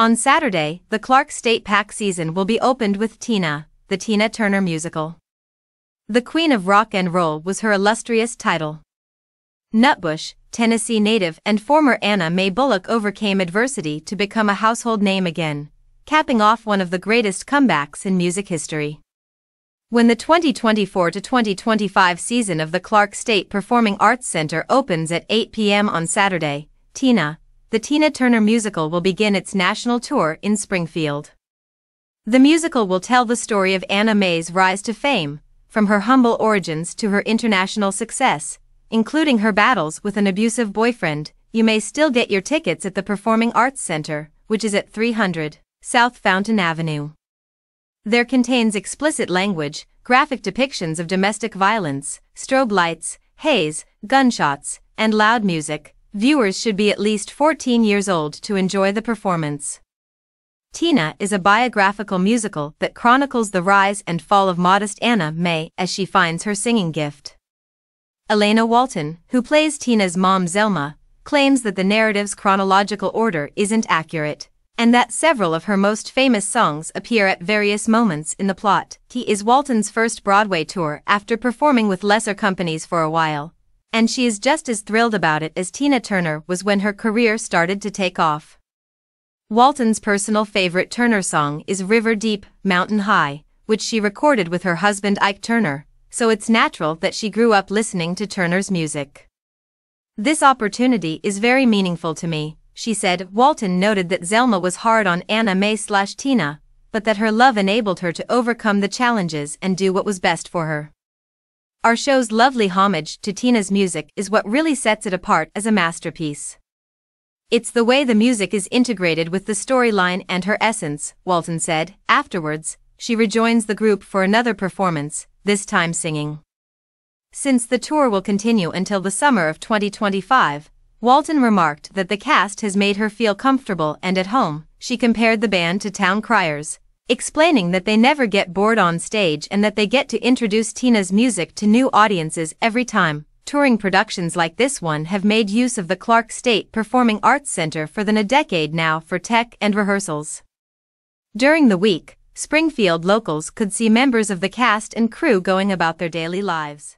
On Saturday, the Clark State Pack season will be opened with Tina, the Tina Turner musical. The Queen of Rock and Roll was her illustrious title. Nutbush, Tennessee native and former Anna May Bullock overcame adversity to become a household name again, capping off one of the greatest comebacks in music history. When the 2024 to 2025 season of the Clark State Performing Arts Center opens at 8 p.m. on Saturday, Tina, the Tina Turner musical will begin its national tour in Springfield. The musical will tell the story of Anna May's rise to fame, from her humble origins to her international success, including her battles with an abusive boyfriend. You may still get your tickets at the Performing Arts Center, which is at 300 South Fountain Avenue. There contains explicit language, graphic depictions of domestic violence, strobe lights, haze, gunshots, and loud music, Viewers should be at least 14 years old to enjoy the performance. Tina is a biographical musical that chronicles the rise and fall of modest Anna May as she finds her singing gift. Elena Walton, who plays Tina's mom Zelma, claims that the narrative's chronological order isn't accurate, and that several of her most famous songs appear at various moments in the plot. T is Walton's first Broadway tour after performing with lesser companies for a while, and she is just as thrilled about it as Tina Turner was when her career started to take off. Walton's personal favorite Turner song is River Deep, Mountain High, which she recorded with her husband Ike Turner, so it's natural that she grew up listening to Turner's music. This opportunity is very meaningful to me, she said. Walton noted that Zelma was hard on Anna May slash Tina, but that her love enabled her to overcome the challenges and do what was best for her. Our show's lovely homage to Tina's music is what really sets it apart as a masterpiece. It's the way the music is integrated with the storyline and her essence, Walton said. Afterwards, she rejoins the group for another performance, this time singing. Since the tour will continue until the summer of 2025, Walton remarked that the cast has made her feel comfortable and at home. She compared the band to town criers, explaining that they never get bored on stage and that they get to introduce Tina's music to new audiences every time. Touring productions like this one have made use of the Clark State Performing Arts Center for than a decade now for tech and rehearsals. During the week, Springfield locals could see members of the cast and crew going about their daily lives.